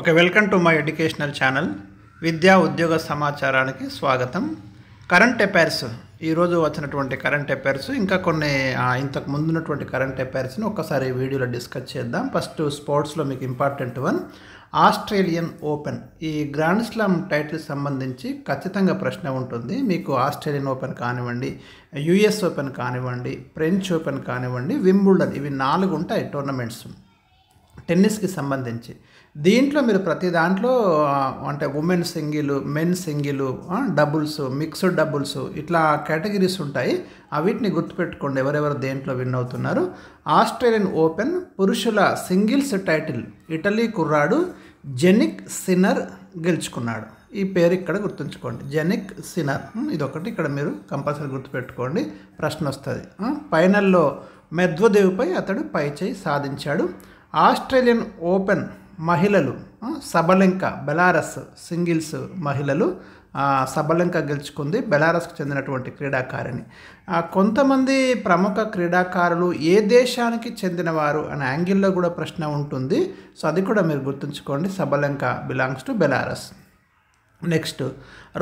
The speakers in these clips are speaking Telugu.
ఒక welcome to my educational channel విద్యా ఉద్యోగ సమాచారానికి స్వాగతం కరెంట్ అఫైర్స్ ఈరోజు వచ్చినటువంటి కరెంట్ అఫైర్స్ ఇంకా కొన్ని ఇంతకు ముందున్నటువంటి కరెంట్ అఫైర్స్ని ఒక్కసారి వీడియోలో డిస్కస్ చేద్దాం ఫస్ట్ స్పోర్ట్స్లో మీకు ఇంపార్టెంట్ వన్ ఆస్ట్రేలియన్ ఓపెన్ ఈ గ్రాండ్ స్లామ్ టైటిల్ సంబంధించి ఖచ్చితంగా ప్రశ్న ఉంటుంది మీకు ఆస్ట్రేలియన్ ఓపెన్ కానివ్వండి యుఎస్ ఓపెన్ కానివ్వండి ఫ్రెంచ్ ఓపెన్ కానివ్వండి వింబుల్డన్ ఇవి నాలుగు ఉంటాయి టోర్నమెంట్స్ టెన్నిస్కి సంబంధించి దీంట్లో మీరు ప్రతి దాంట్లో అంటే women single men single doubles mixed doubles ఇట్లా కేటగిరీస్ ఉంటాయి అవిటిని గుర్తుపెట్టుకోండి ఎవరెవరు దేంట్లో విన్ అవుతున్నారు ఆస్ట్రేలియన్ ఓపెన్ పురుషుల సింగిల్స్ టైటిల్ ఇటలీ కుర్రాడు జెనిక్ సిన్నర్ గెలుచుకున్నాడు ఈ పేరు ఇక్కడ గుర్తుంచుకోండి జెనిక్ సినర్ ఇదొకటి ఇక్కడ మీరు కంపల్సరీ గుర్తుపెట్టుకోండి ప్రశ్న వస్తుంది ఫైనల్లో మెద్వదేవ్పై అతడు పై చేయి సాధించాడు ఆస్ట్రేలియన్ ఓపెన్ మహిళలు సబలింక బెలారస్ సింగిల్స్ మహిళలు సబలింక గెలుచుకుంది బెలారస్కు చెందినటువంటి క్రీడాకారిణి కొంతమంది ప్రముఖ క్రీడాకారులు ఏ దేశానికి చెందినవారు అనే యాంగిల్లో కూడా ప్రశ్న ఉంటుంది సో అది కూడా మీరు గుర్తుంచుకోండి Sabalenka belongs to Belarus next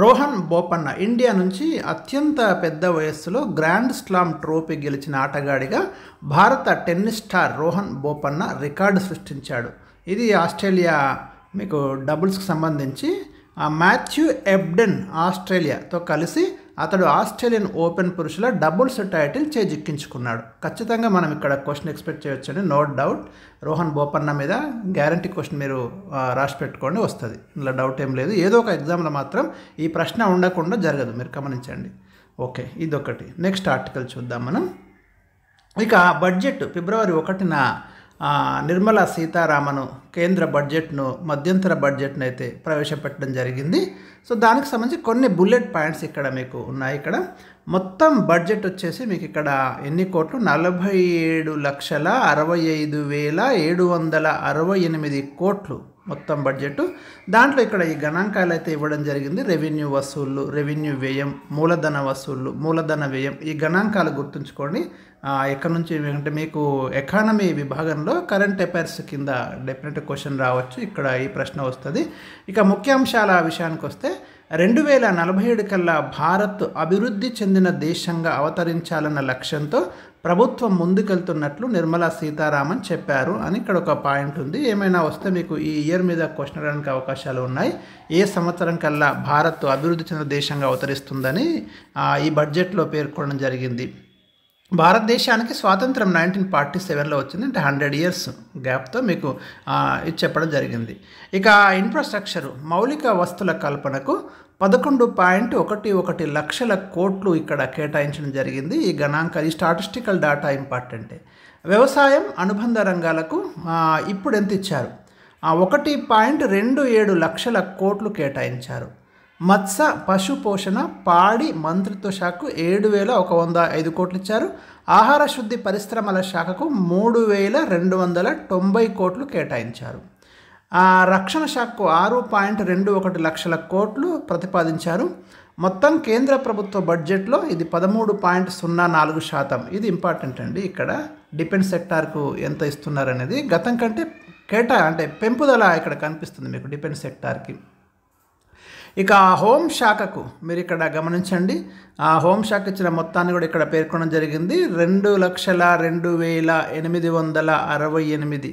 Rohan Bopanna India నుంచి అత్యంత పెద్ద వయస్సులో గ్రాండ్ స్లామ్ ట్రోఫీ గెలిచిన ఆటగాడిగా భారత tennis star Rohan Bopanna record సృష్టించాడు ఇది ఆస్ట్రేలియా మీకు డబుల్స్కి సంబంధించి ఆ మాథ్యూ ఎబ్డెన్ ఆస్ట్రేలియాతో కలిసి అతడు ఆస్ట్రేలియన్ ఓపెన్ పురుషుల డబుల్స్ టైటిల్ చేజిక్కించుకున్నాడు ఖచ్చితంగా మనం ఇక్కడ క్వశ్చన్ ఎక్స్పెక్ట్ చేయొచ్చని నో డౌట్ రోహన్ బోపన్న మీద గ్యారంటీ క్వశ్చన్ మీరు రాసి పెట్టుకోండి వస్తుంది ఇందులో డౌట్ ఏం లేదు ఏదో ఒక ఎగ్జామ్లో మాత్రం ఈ ప్రశ్న ఉండకుండా జరగదు మీరు గమనించండి ఓకే ఇదొకటి నెక్స్ట్ ఆర్టికల్ చూద్దాం మనం ఇక బడ్జెట్ ఫిబ్రవరి ఒకటిన నిర్మలా సీతారామను కేంద్ర బడ్జెట్ను మధ్యంతర బడ్జెట్ను అయితే ప్రవేశపెట్టడం జరిగింది సో దానికి సంబంధించి కొన్ని బుల్లెట్ పాయింట్స్ ఇక్కడ మీకు ఉన్నాయి ఇక్కడ మొత్తం బడ్జెట్ వచ్చేసి మీకు ఇక్కడ ఎన్ని కోట్లు నలభై ఏడు లక్షల అరవై ఐదు వేల ఏడు వందల అరవై ఎనిమిది కోట్లు మొత్తం బడ్జెట్ దాంట్లో ఇక్కడ ఈ గణాంకాలు అయితే ఇవ్వడం జరిగింది రెవెన్యూ వసూళ్ళు రెవెన్యూ వ్యయం మూలధన వసూళ్ళు మూలధన వ్యయం ఈ గణాంకాలు గుర్తుంచుకోండి ఎక్కడి నుంచి అంటే మీకు ఎకానమీ విభాగంలో కరెంట్ అఫైర్స్ కింద డెఫినెట్ క్వశ్చన్ రావచ్చు ఇక్కడ ఈ ప్రశ్న వస్తుంది ఇక ముఖ్యాంశాల విషయానికి వస్తే రెండు వేల నలభై ఏడు కల్లా భారత్ అభివృద్ధి చెందిన దేశంగా అవతరించాలన్న లక్ష్యంతో ప్రభుత్వం ముందుకెళ్తున్నట్లు నిర్మలా సీతారామన్ చెప్పారు అని ఇక్కడ ఒక పాయింట్ ఉంది ఏమైనా వస్తే మీకు ఈ ఇయర్ మీద క్వశ్చన్ అడగడానికి అవకాశాలు ఉన్నాయి ఏ సంవత్సరం కల్లా భారత్ అభివృద్ధి చెందిన దేశంగా అవతరిస్తుందని ఈ బడ్జెట్లో పేర్కొనడం జరిగింది భారతదేశానికి స్వాతంత్రం నైన్టీన్ ఫార్టీ సెవెన్లో వచ్చింది అంటే హండ్రెడ్ ఇయర్స్ గ్యాప్తో మీకు ఇది చెప్పడం జరిగింది ఇక ఇన్ఫ్రాస్ట్రక్చర్ మౌలిక వస్తుల కల్పనకు పదకొండు పాయింట్ ఒకటి ఒకటి లక్షల కోట్లు ఇక్కడ కేటాయించడం జరిగింది ఈ గణాంక ఈ స్టాటిస్టికల్ డాటా ఇంపార్టెంటే వ్యవసాయం అనుబంధ రంగాలకు ఇప్పుడు ఎంత ఇచ్చారు ఒకటి పాయింట్ రెండు ఏడు లక్షల కోట్లు కేటాయించారు మత్స్య పశు పోషణ పాడి మంత్రిత్వ శాఖకు ఏడు వేల ఒక వంద ఐదు కోట్లు ఇచ్చారు ఆహార శుద్ధి పరిశ్రమల శాఖకు మూడు వేల రెండు వందల తొంభై కోట్లు కేటాయించారు రక్షణ శాఖకు ఆరు పాయింట్ రెండు ఒకటి లక్షల కోట్లు ప్రతిపాదించారు మొత్తం కేంద్ర ప్రభుత్వ బడ్జెట్లో ఇది పదమూడు పాయింట్ సున్నా నాలుగు శాతం ఇది ఇంపార్టెంట్ అండి ఇక్కడ డిఫెన్స్ సెక్టార్కు ఎంత ఇస్తున్నారనేది గతం కంటే కేటా అంటే పెంపుదల ఇక్కడ కనిపిస్తుంది మీకు డిఫెన్స్ సెక్టార్కి ఇక ఆ హోంశాఖకు మీరు ఇక్కడ గమనించండి ఆ హోంశాఖ ఇచ్చిన మొత్తాన్ని కూడా ఇక్కడ పేర్కొనడం జరిగింది రెండు లక్షల రెండు వేల ఎనిమిది వందల అరవై ఎనిమిది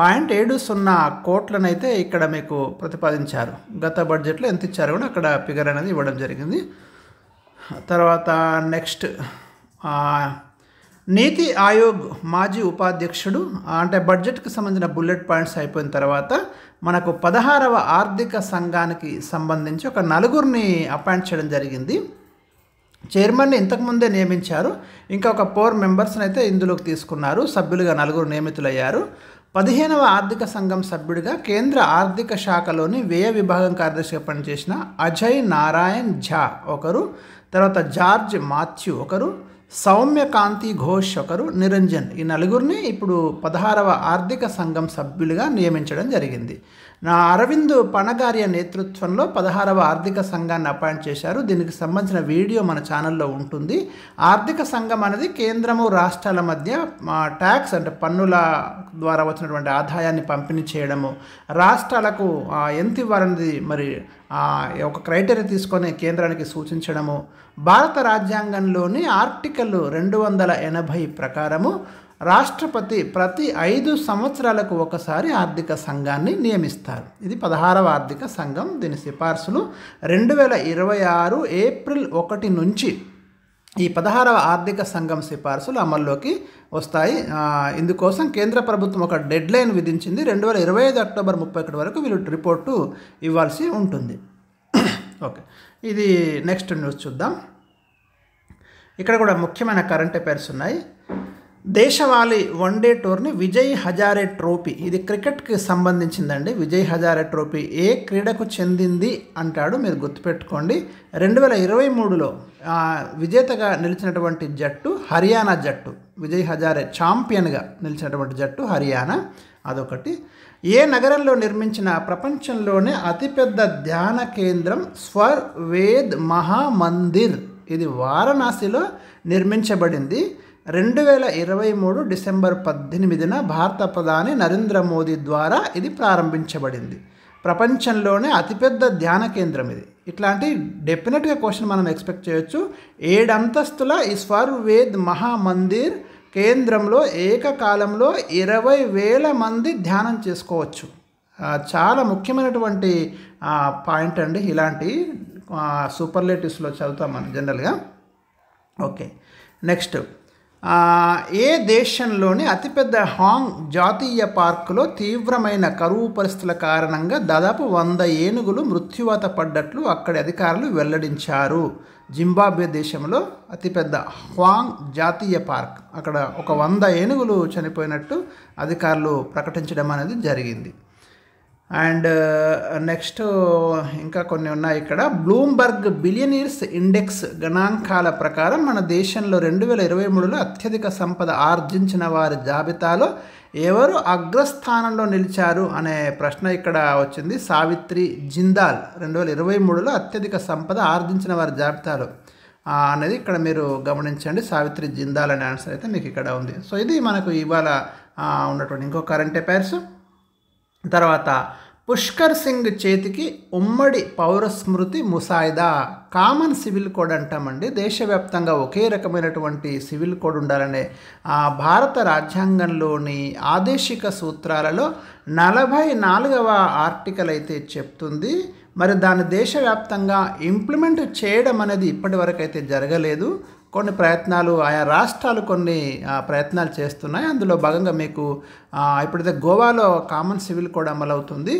పాయింట్ ఏడు సున్నా కోట్లనైతే ఇక్కడ మీకు ప్రతిపాదించారు గత బడ్జెట్లో ఎంత ఇచ్చారు కూడా అక్కడ ఫిగర్ అనేది ఇవ్వడం జరిగింది తర్వాత నెక్స్ట్ నీతి ఆయోగ్ మాజీ ఉపాధ్యక్షుడు అంటే బడ్జెట్కి సంబంధించిన బుల్లెట్ పాయింట్స్ అయిపోయిన తర్వాత మనకు పదహారవ ఆర్థిక సంఘానికి సంబంధించి ఒక నలుగురిని అపాయింట్ చేయడం జరిగింది చైర్మన్ని ఇంతకుముందే నియమించారు ఇంకా ఒక ఫోర్ మెంబర్స్ని అయితే ఇందులోకి తీసుకున్నారు సభ్యులుగా నలుగురు నియమితులయ్యారు పదిహేనవ ఆర్థిక సంఘం సభ్యుడిగా కేంద్ర ఆర్థిక శాఖలోని వ్యయ విభాగం కార్యదర్శిగా పనిచేసిన అజయ్ నారాయణ్ ఝా ఒకరు తర్వాత జార్జ్ మాథ్యూ ఒకరు సౌమ్య కాంతి ఘోష్ ఒకరు నిరంజన్ ఈ నలుగురిని ఇప్పుడు పదహారవ ఆర్థిక సంఘం సభ్యులుగా నియమించడం జరిగింది నా అరవిందు పణగార్య నేతృత్వంలో పదహారవ ఆర్థిక సంఘాన్ని అపాయింట్ చేశారు దీనికి సంబంధించిన వీడియో మన ఛానల్లో ఉంటుంది ఆర్థిక సంఘం అనేది కేంద్రము రాష్ట్రాల మధ్య ట్యాక్స్ అంటే పన్నుల ద్వారా వచ్చినటువంటి ఆదాయాన్ని పంపిణీ చేయడము రాష్ట్రాలకు ఎంత ఇవ్వాలన్నది మరి ఒక క్రైటీరియా తీసుకొని కేంద్రానికి సూచించడము భారత రాజ్యాంగంలోని ఆర్టికల్ రెండు వందల ఎనభై ప్రకారము రాష్ట్రపతి ప్రతి ఐదు సంవత్సరాలకు ఒకసారి ఆర్థిక సంఘాన్ని నియమిస్తారు ఇది పదహారవ ఆర్థిక సంఘం దీని సిఫార్సులు రెండు వేల ఇరవై ఆరు ఏప్రిల్ ఒకటి నుంచి ఈ పదహారవ ఆర్థిక సంఘం సిఫార్సులు అమల్లోకి వస్తాయి ఇందుకోసం కేంద్ర ప్రభుత్వం ఒక డెడ్లైన్ విధించింది రెండు వేల ఇరవై ఐదు అక్టోబర్ ముప్పై ఒకటి వరకు వీళ్ళు రిపోర్టు ఇవ్వాల్సి ఉంటుంది ఓకే ఇది నెక్స్ట్ న్యూస్ చూద్దాం ఇక్కడ కూడా ముఖ్యమైన కరెంట్ అఫైర్స్ ఉన్నాయి దేశవాళీ వన్డే టూర్ని విజయ్ హజారే ట్రోఫీ ఇది క్రికెట్కి సంబంధించిందండి విజయ్ హజారే ట్రోఫీ ఏ క్రీడకు చెందింది అంటాడు మీరు గుర్తుపెట్టుకోండి రెండు వేల ఇరవై మూడులో విజేతగా నిలిచినటువంటి జట్టు హర్యానా జట్టు విజయ్ హజారే ఛాంపియన్గా నిలిచినటువంటి జట్టు హర్యానా అదొకటి ఏ నగరంలో నిర్మించిన ప్రపంచంలోనే అతిపెద్ద ధ్యాన కేంద్రం స్వర్ వేద్ మహామందిర్ ఇది వారణాసిలో నిర్మించబడింది రెండు వేల ఇరవై మూడు డిసెంబర్ పద్దెనిమిదిన భారత ప్రధాని నరేంద్ర మోదీ ద్వారా ఇది ప్రారంభించబడింది ప్రపంచంలోనే అతిపెద్ద ధ్యాన కేంద్రం ఇది ఇట్లాంటి డెఫినెట్గా క్వశ్చన్ మనం ఎక్స్పెక్ట్ చేయొచ్చు ఏడంతస్తుల ఈ స్వర్వేద్ మహామందిర్ కేంద్రంలో ఏకకాలంలో ఇరవై వేల మంది ధ్యానం చేసుకోవచ్చు చాలా ముఖ్యమైనటువంటి పాయింట్ అండి ఇలాంటి సూపర్లేటివ్స్లో చదువుతాం మనం జనరల్గా ఓకే నెక్స్ట్ ఏ దేశంలోని అతిపెద్ద హాంగ్ జాతీయ పార్కులో తీవ్రమైన కరువు పరిస్థితుల కారణంగా దాదాపు వంద ఏనుగులు మృత్యువాత పడ్డట్లు అక్కడి అధికారులు వెల్లడించారు జింబాబ్వే దేశంలో అతిపెద్ద హ్వాంగ్ జాతీయ పార్క్ అక్కడ ఒక వంద ఏనుగులు చనిపోయినట్టు అధికారులు ప్రకటించడం అనేది జరిగింది అండ్ నెక్స్ట్ uh, ఇంకా కొన్ని ఉన్నాయి ఇక్కడ బ్లూంబర్గ్ బిలియనీర్స్ ఇండెక్స్ గణాంకాల ప్రకారం మన దేశంలో రెండు వేల ఇరవై మూడులో అత్యధిక సంపద ఆర్జించిన వారి జాబితాలో ఎవరు అగ్రస్థానంలో నిలిచారు అనే ప్రశ్న ఇక్కడ వచ్చింది సావిత్రి జిందాల్ రెండు వేల ఇరవై మూడులో అత్యధిక సంపద ఆర్జించిన వారి జాబితాలో అనేది ఇక్కడ మీరు గమనించండి సావిత్రి జిందాల్ అనే ఆన్సర్ అయితే మీకు ఇక్కడ ఉంది సో ఇది మనకు ఇవాళ ఉన్నటువంటి ఇంకో కరెంట్ అఫైర్స్ తర్వాత పుష్కర్ సింగ్ చేతికి ఉమ్మడి పౌరస్మృతి ముసాయిదా కామన్ సివిల్ కోడ్ అంటామండి దేశవ్యాప్తంగా ఒకే రకమైనటువంటి సివిల్ కోడ్ ఉండాలనే ఆ భారత రాజ్యాంగంలోని ఆదేశిక సూత్రాలలో నలభై నాలుగవ ఆర్టికల్ అయితే చెప్తుంది మరి దాన్ని దేశవ్యాప్తంగా ఇంప్లిమెంట్ చేయడం అనేది వరకు అయితే జరగలేదు కొన్ని ప్రయత్నాలు ఆయా రాష్ట్రాలు కొన్ని ప్రయత్నాలు చేస్తున్నాయి అందులో భాగంగా మీకు ఇప్పుడైతే గోవాలో కామన్ సివిల్ కూడా అమలవుతుంది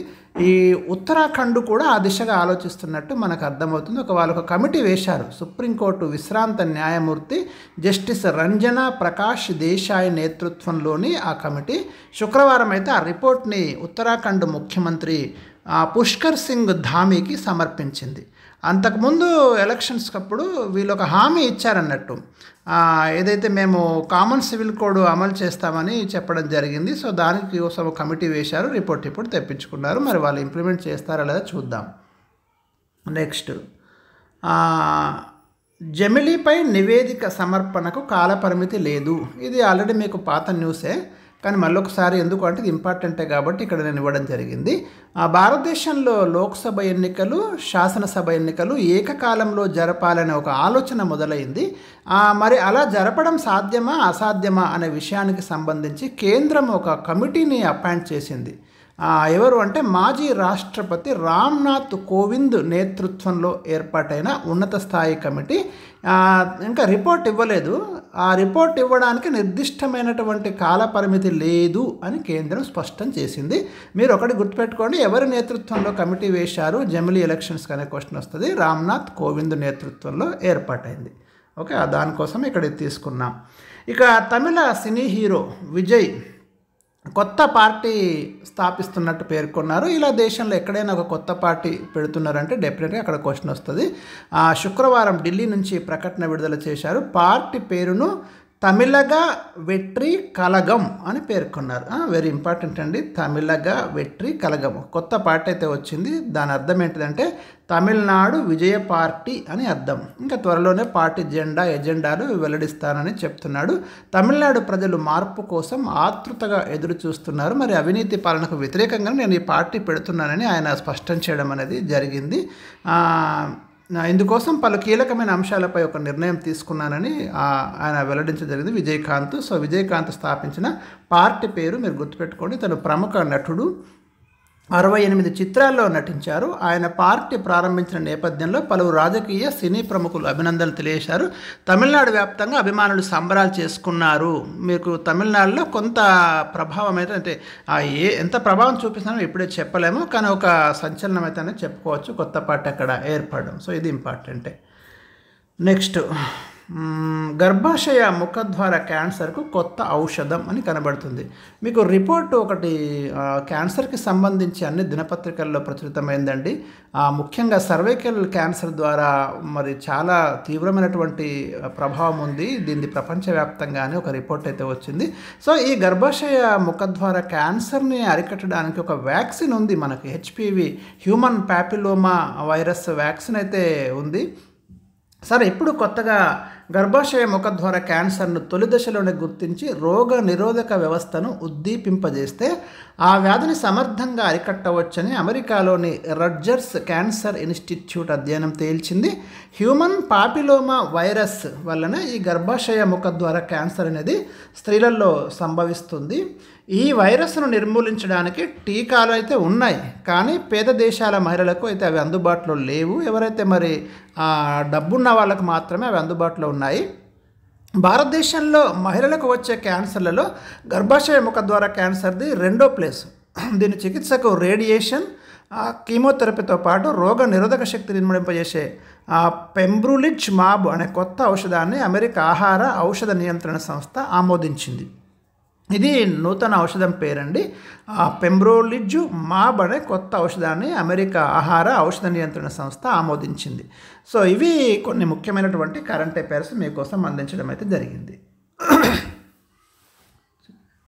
ఈ ఉత్తరాఖండ్ కూడా ఆ దిశగా ఆలోచిస్తున్నట్టు మనకు అర్థమవుతుంది ఒక వాళ్ళు ఒక కమిటీ వేశారు సుప్రీంకోర్టు విశ్రాంత న్యాయమూర్తి జస్టిస్ రంజన ప్రకాష్ దేశాయ్ నేతృత్వంలోని ఆ కమిటీ శుక్రవారం అయితే ఆ రిపోర్ట్ని ఉత్తరాఖండ్ ముఖ్యమంత్రి పుష్కర్ సింగ్ ధామీకి సమర్పించింది అంతకుముందు ఎలక్షన్స్ అప్పుడు వీళ్ళు ఒక హామీ ఇచ్చారన్నట్టు ఏదైతే మేము కామన్ సివిల్ కోడ్ అమలు చేస్తామని చెప్పడం జరిగింది సో దానికి కోసం కమిటీ వేశారు రిపోర్ట్ ఇప్పుడు తెప్పించుకున్నారు మరి వాళ్ళు ఇంప్లిమెంట్ చేస్తారా లేదా చూద్దాం నెక్స్ట్ జమిలీపై నివేదిక సమర్పణకు కాలపరిమితి లేదు ఇది ఆల్రెడీ మీకు పాత న్యూసే కానీ మళ్ళొకసారి ఎందుకు అంటే ఇది ఇంపార్టెంటే కాబట్టి ఇక్కడ నేను ఇవ్వడం జరిగింది భారతదేశంలో లోక్సభ ఎన్నికలు శాసనసభ ఎన్నికలు ఏకకాలంలో జరపాలనే ఒక ఆలోచన మొదలైంది మరి అలా జరపడం సాధ్యమా అసాధ్యమా అనే విషయానికి సంబంధించి కేంద్రం ఒక కమిటీని అపాయింట్ చేసింది ఎవరు అంటే మాజీ రాష్ట్రపతి రామ్నాథ్ కోవింద్ నేతృత్వంలో ఏర్పాటైన ఉన్నత స్థాయి కమిటీ ఇంకా రిపోర్ట్ ఇవ్వలేదు ఆ రిపోర్ట్ ఇవ్వడానికి నిర్దిష్టమైనటువంటి కాలపరిమితి లేదు అని కేంద్రం స్పష్టం చేసింది మీరు ఒకటి గుర్తుపెట్టుకోండి ఎవరి నేతృత్వంలో కమిటీ వేశారు జమిలీ ఎలక్షన్స్ అనే క్వశ్చన్ వస్తుంది రామ్నాథ్ కోవింద్ నేతృత్వంలో ఏర్పాటైంది ఓకే దానికోసం ఇక్కడ తీసుకున్నాం ఇక తమిళ సినీ హీరో విజయ్ కొత్త పార్టీ స్థాపిస్తున్నట్టు పేర్కొన్నారు ఇలా దేశంలో ఎక్కడైనా ఒక కొత్త పార్టీ పెడుతున్నారంటే డెఫినెట్గా అక్కడ క్వశ్చన్ వస్తుంది శుక్రవారం ఢిల్లీ నుంచి ప్రకటన విడుదల చేశారు పార్టీ పేరును తమిళగ వెట్రి కలగం అని పేర్కొన్నారు వెరీ ఇంపార్టెంట్ అండి తమిళగ వెట్రి కలగం కొత్త పాట అయితే వచ్చింది దాని అర్థం ఏంటిదంటే తమిళనాడు విజయ పార్టీ అని అర్థం ఇంకా త్వరలోనే పార్టీ జెండా ఎజెండాలు వెల్లడిస్తానని చెప్తున్నాడు తమిళనాడు ప్రజలు మార్పు కోసం ఆతృతగా ఎదురు చూస్తున్నారు మరి అవినీతి పాలనకు వ్యతిరేకంగా నేను ఈ పార్టీ పెడుతున్నానని ఆయన స్పష్టం చేయడం అనేది జరిగింది ఇందుకోసం పలు కీలకమైన అంశాలపై ఒక నిర్ణయం తీసుకున్నానని ఆయన వెల్లడించడం జరిగింది విజయకాంత్ సో విజయకాంత్ స్థాపించిన పార్టీ పేరు మీరు గుర్తుపెట్టుకోండి తను ప్రముఖ నటుడు అరవై ఎనిమిది చిత్రాల్లో నటించారు ఆయన పార్టీ ప్రారంభించిన నేపథ్యంలో పలువురు రాజకీయ సినీ ప్రముఖులు అభినందనలు తెలియజేశారు తమిళనాడు వ్యాప్తంగా అభిమానులు సంబరాలు చేసుకున్నారు మీకు తమిళనాడులో కొంత ప్రభావం అయితే అంటే ఆ ఏ ఎంత ప్రభావం చూపిస్తానో ఇప్పుడే చెప్పలేము కానీ ఒక సంచలనం అయితేనే చెప్పుకోవచ్చు కొత్త పార్టీ అక్కడ ఏర్పడడం సో ఇది ఇంపార్టెంటే నెక్స్ట్ గర్భాశయ ముఖద్వార క్యాన్సర్కు కొత్త ఔషధం అని కనబడుతుంది మీకు రిపోర్ట్ ఒకటి క్యాన్సర్కి సంబంధించి అన్ని దినపత్రికల్లో ప్రచురితమైందండి ముఖ్యంగా సర్వైకల్ క్యాన్సర్ ద్వారా మరి చాలా తీవ్రమైనటువంటి ప్రభావం ఉంది దీన్ని ప్రపంచవ్యాప్తంగానే ఒక రిపోర్ట్ అయితే వచ్చింది సో ఈ గర్భాశయ ముఖద్వార క్యాన్సర్ని అరికట్టడానికి ఒక వ్యాక్సిన్ ఉంది మనకు HPV human papilloma virus vaccine అయితే ఉంది సరే ఇప్పుడు కొత్తగా గర్భాశయ ముఖద్వార క్యాన్సర్ను తొలి దశలోనే గుర్తించి రోగ నిరోధక వ్యవస్థను ఉద్దీపింపజేస్తే ఆ వ్యాధిని సమర్థంగా అరికట్టవచ్చని అమెరికాలోని రడ్జర్స్ క్యాన్సర్ ఇన్స్టిట్యూట్ అధ్యయనం తేల్చింది హ్యూమన్ పాపిలోమా వైరస్ వల్లనే ఈ గర్భాశయ ముఖద్వార క్యాన్సర్ అనేది స్త్రీలలో సంభవిస్తుంది ఈ వైరస్ను నిర్మూలించడానికి టీకాలు అయితే ఉన్నాయి కానీ పేద దేశాల మహిళలకు అయితే అవి అందుబాటులో లేవు ఎవరైతే మరి డబ్బున్న వాళ్ళకు మాత్రమే అవి అందుబాటులో ఉన్నాయి ఉన్నాయి భారతదేశంలో మహిళలకు వచ్చే క్యాన్సర్లలో గర్భాశయ ముఖ ద్వారా క్యాన్సర్ది రెండో ప్లేస్ దీని చికిత్సకు రేడియేషన్ కీమోథెరపీతో పాటు రోగ నిరోధక శక్తి నిర్మడింపజేసే పెంబ్రులిచ్ మాబ్ అనే కొత్త ఔషధాన్ని అమెరికా ఆహార ఔషధ నియంత్రణ సంస్థ ఆమోదించింది ఇది నూతన ఔషధం పేరండి పెంబ్రోలిడ్జు మాబ్ అనే కొత్త ఔషధాన్ని అమెరికా ఆహార ఔషధ నియంత్రణ సంస్థ ఆమోదించింది సో ఇవి కొన్ని ముఖ్యమైనటువంటి కరెంట్ అఫైర్స్ మీకోసం అందించడం అయితే జరిగింది